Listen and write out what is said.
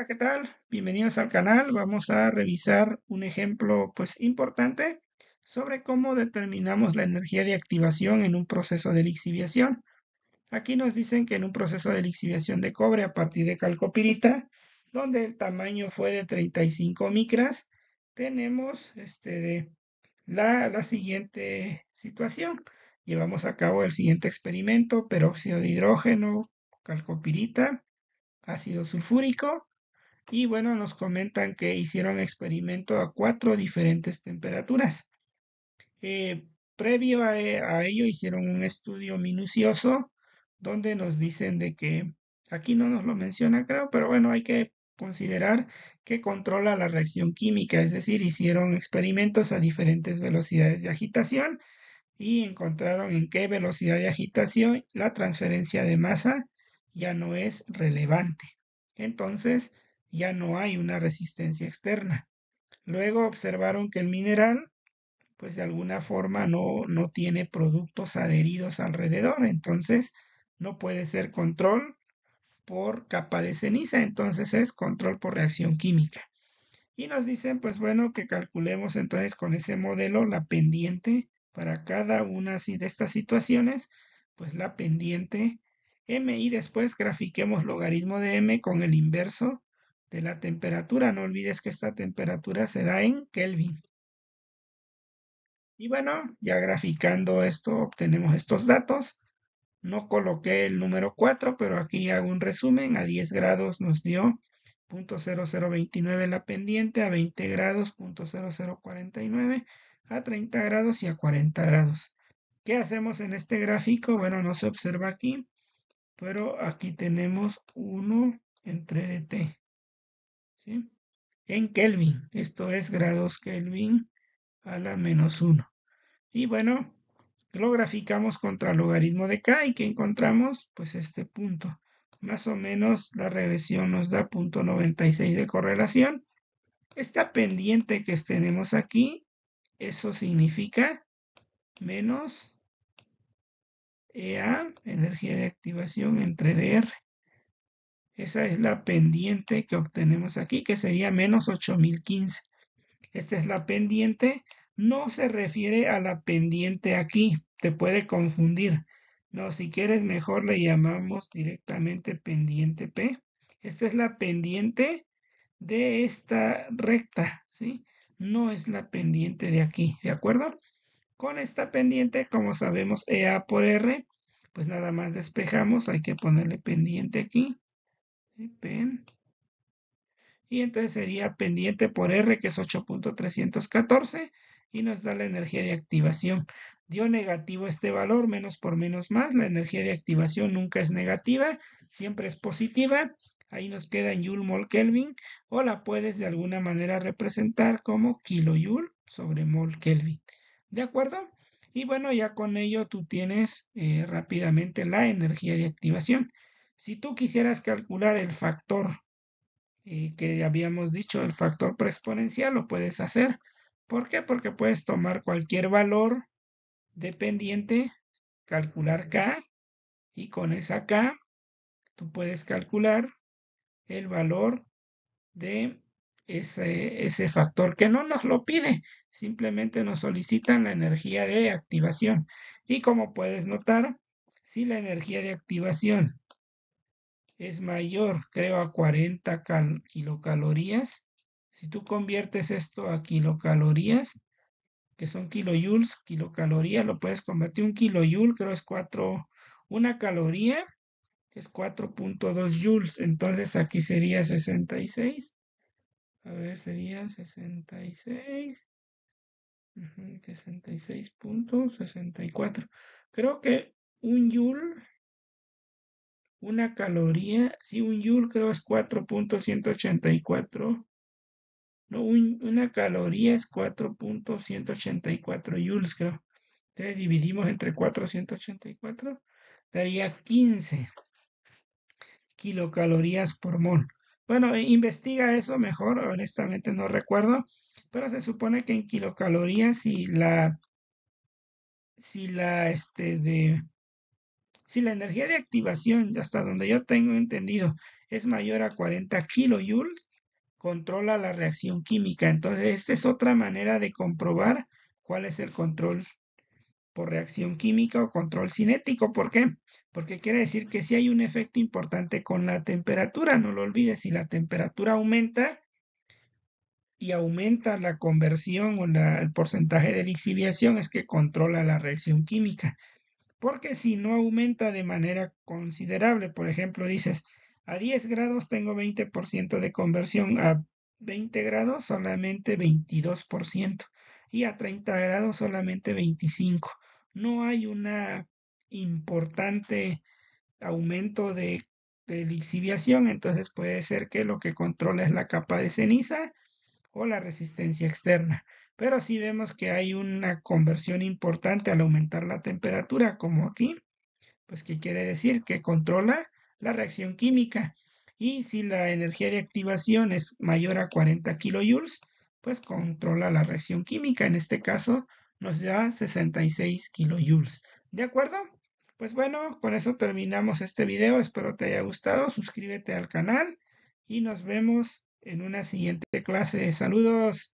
Hola, ¿qué tal? Bienvenidos al canal. Vamos a revisar un ejemplo pues importante sobre cómo determinamos la energía de activación en un proceso de lixiviación. Aquí nos dicen que en un proceso de lixiviación de cobre a partir de calcopirita, donde el tamaño fue de 35 micras, tenemos este, la, la siguiente situación. Llevamos a cabo el siguiente experimento, peróxido de hidrógeno, calcopirita, ácido sulfúrico y bueno, nos comentan que hicieron experimento a cuatro diferentes temperaturas. Eh, previo a, eh, a, ello hicieron un estudio minucioso donde nos dicen de que, aquí no nos lo menciona creo, pero bueno, hay que considerar que controla la reacción química, es decir, hicieron experimentos a diferentes velocidades de agitación y encontraron en qué velocidad de agitación la transferencia de masa ya no es relevante. Entonces, ya no hay una resistencia externa. Luego observaron que el mineral, pues de alguna forma no, tiene productos adheridos alrededor, entonces no puede ser control por capa de ceniza, entonces es control por reacción química. Y nos dicen, pues bueno, que calculemos entonces con ese modelo la pendiente para cada una de estas situaciones, pues la pendiente m y después grafiquemos logaritmo de m con el inverso de la temperatura. No olvides que esta temperatura se da en Kelvin. Y bueno, ya graficando esto, obtenemos estos datos. No coloqué el número 4, pero aquí hago un resumen. A 10 grados nos dio 0.0029 la pendiente, a 20 grados .0049, a 30 grados y a 40 grados. ¿Qué hacemos en este gráfico? Bueno, no se observa aquí, pero aquí tenemos 1 entre dt. ¿sí? en Kelvin, esto es grados Kelvin a la menos 1. Y bueno, lo graficamos contra el logaritmo de K y que encontramos pues este punto. Más o menos la regresión nos da 96 de correlación. Esta pendiente que tenemos aquí, eso significa menos EA, energía de activación entre DR. Esa es la pendiente que obtenemos aquí, que sería menos 8015. Esta es la pendiente. No se refiere a la pendiente aquí. Te puede confundir. No, si quieres mejor le llamamos directamente pendiente P. Esta es la pendiente de esta recta, ¿sí? No es la pendiente de aquí, ¿de acuerdo? Con esta pendiente, como sabemos, EA por R, pues nada más despejamos, hay que ponerle pendiente aquí. Y entonces sería pendiente por R, que es 8.314, y nos da la energía de activación. Dio negativo este valor, menos por menos más. La energía de activación nunca es negativa, siempre es positiva. Ahí nos queda en Joule mol Kelvin, o la puedes de alguna manera representar como kilojoule sobre mol Kelvin. ¿De acuerdo? Y bueno, ya con ello tú tienes eh, rápidamente la energía de activación. Si tú quisieras calcular el factor eh, que habíamos dicho, el factor preexponencial, lo puedes hacer. ¿Por qué? Porque puedes tomar cualquier valor dependiente, calcular k, y con esa k tú puedes calcular el valor de ese, ese, factor que no nos lo pide, simplemente nos solicitan la energía de activación. Y como puedes notar, si la energía de activación es mayor, creo, a 40 kilocalorías. Si tú conviertes esto a kilocalorías, que son kilojoules, kilocaloría lo puedes convertir. Un kilojoule creo es 4, una caloría es 4.2 joules. Entonces aquí sería 66. A ver, sería 66. 66.64. Creo que un joule una caloría, si un joule creo es 4.184. No, una caloría es 4.184 joules, creo. Entonces dividimos entre 484, daría 15 kilocalorías por mol. Bueno, e, investiga eso mejor, honestamente no recuerdo, pero se supone que en kilocalorías si la si la este de si la energía de activación, hasta donde yo tengo entendido, es mayor a 40 kJ, controla la reacción química. Entonces, esta es otra manera de comprobar cuál es el control por reacción química o control cinético. ¿Por qué? Porque quiere decir que si hay un efecto importante con la temperatura. No lo olvides, si la temperatura aumenta y aumenta la conversión o el porcentaje de lixiviación, es que controla la reacción química porque si no aumenta de manera considerable, por ejemplo, dices, a 10 grados tengo 20% de conversión, a 20 grados solamente 22% y a 30 grados solamente 25. No hay un importante aumento de, de lixiviación, entonces puede ser que lo que controla es la capa de ceniza o la resistencia externa pero sí vemos que hay una conversión importante al aumentar la temperatura, como aquí, pues ¿qué quiere decir que controla la reacción química. Y si la energía de activación es mayor a 40 kJ, pues controla la reacción química. En este caso nos da 66 kJ. ¿De acuerdo? Pues bueno, con eso terminamos este video. Espero te haya gustado. Suscríbete al canal y nos vemos en una siguiente clase. Saludos.